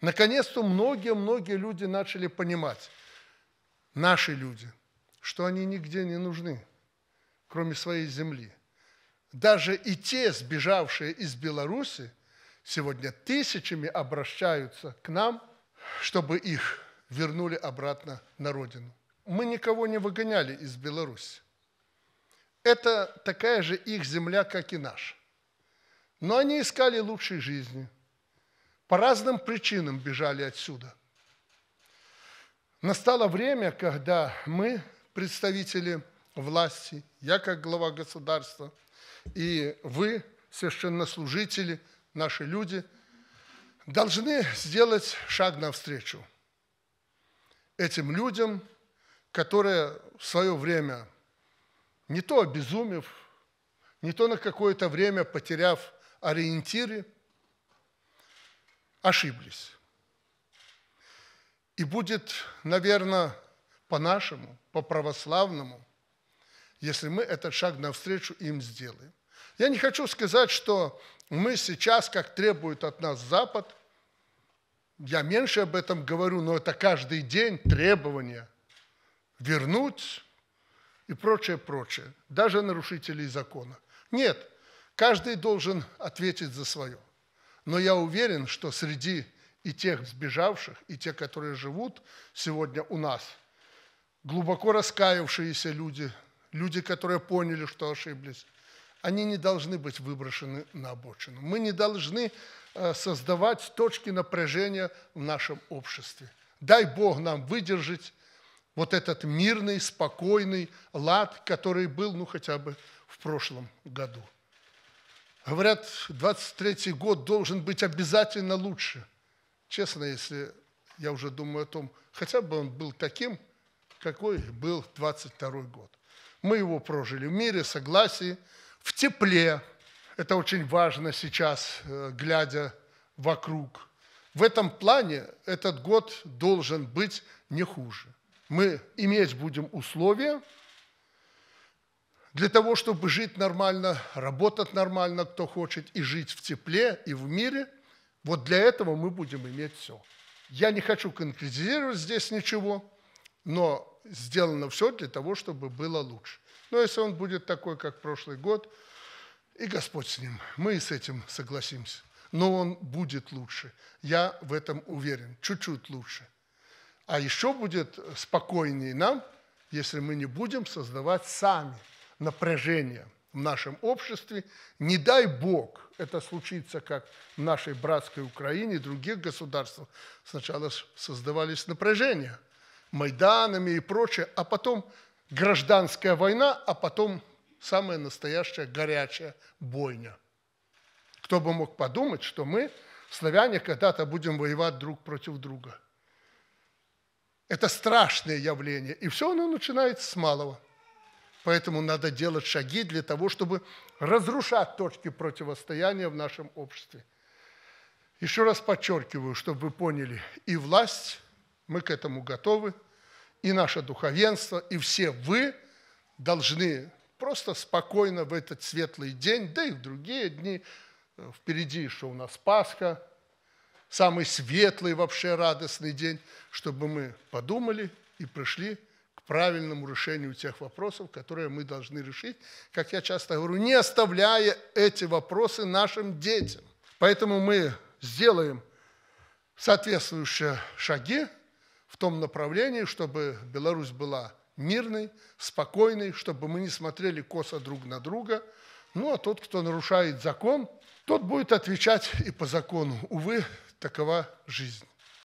Наконец-то многие-многие люди начали понимать, наши люди, что они нигде не нужны, кроме своей земли. Даже и те, сбежавшие из Беларуси, сегодня тысячами обращаются к нам, чтобы их вернули обратно на родину. Мы никого не выгоняли из Беларуси. Это такая же их земля, как и наш. Но они искали лучшей жизни – по разным причинам бежали отсюда. Настало время, когда мы, представители власти, я как глава государства, и вы, священнослужители, наши люди, должны сделать шаг навстречу этим людям, которые в свое время, не то обезумев, не то на какое-то время потеряв ориентиры – ошиблись. И будет, наверное, по-нашему, по-православному, если мы этот шаг навстречу им сделаем. Я не хочу сказать, что мы сейчас, как требует от нас Запад, я меньше об этом говорю, но это каждый день требования вернуть и прочее, прочее, даже нарушителей закона. Нет, каждый должен ответить за свое. Но я уверен, что среди и тех сбежавших, и тех, которые живут сегодня у нас, глубоко раскаявшиеся люди, люди, которые поняли, что ошиблись, они не должны быть выброшены на обочину. Мы не должны э, создавать точки напряжения в нашем обществе. Дай Бог нам выдержать вот этот мирный, спокойный лад, который был, ну, хотя бы в прошлом году. Говорят, 23-й год должен быть обязательно лучше. Честно, если я уже думаю о том, хотя бы он был таким, какой был 22-й год. Мы его прожили в мире, согласии, в тепле. Это очень важно сейчас, э, глядя вокруг. В этом плане этот год должен быть не хуже. Мы иметь будем условия, для того, чтобы жить нормально, работать нормально, кто хочет, и жить в тепле и в мире, вот для этого мы будем иметь все. Я не хочу конкретизировать здесь ничего, но сделано все для того, чтобы было лучше. Но если он будет такой, как прошлый год, и Господь с ним, мы с этим согласимся. Но он будет лучше, я в этом уверен, чуть-чуть лучше. А еще будет спокойнее нам, если мы не будем создавать сами – Напряжение в нашем обществе. Не дай Бог это случится, как в нашей братской Украине и других государствах. Сначала создавались напряжения Майданами и прочее, а потом гражданская война, а потом самая настоящая горячая бойня. Кто бы мог подумать, что мы, славяне, когда-то будем воевать друг против друга. Это страшное явление, и все оно начинается с малого – Поэтому надо делать шаги для того, чтобы разрушать точки противостояния в нашем обществе. Еще раз подчеркиваю, чтобы вы поняли, и власть, мы к этому готовы, и наше духовенство, и все вы должны просто спокойно в этот светлый день, да и в другие дни, э, впереди еще у нас Пасха, самый светлый вообще радостный день, чтобы мы подумали и пришли правильному решению тех вопросов, которые мы должны решить, как я часто говорю, не оставляя эти вопросы нашим детям. Поэтому мы сделаем соответствующие шаги в том направлении, чтобы Беларусь была мирной, спокойной, чтобы мы не смотрели косо друг на друга. Ну а тот, кто нарушает закон, тот будет отвечать и по закону. Увы, такова жизнь.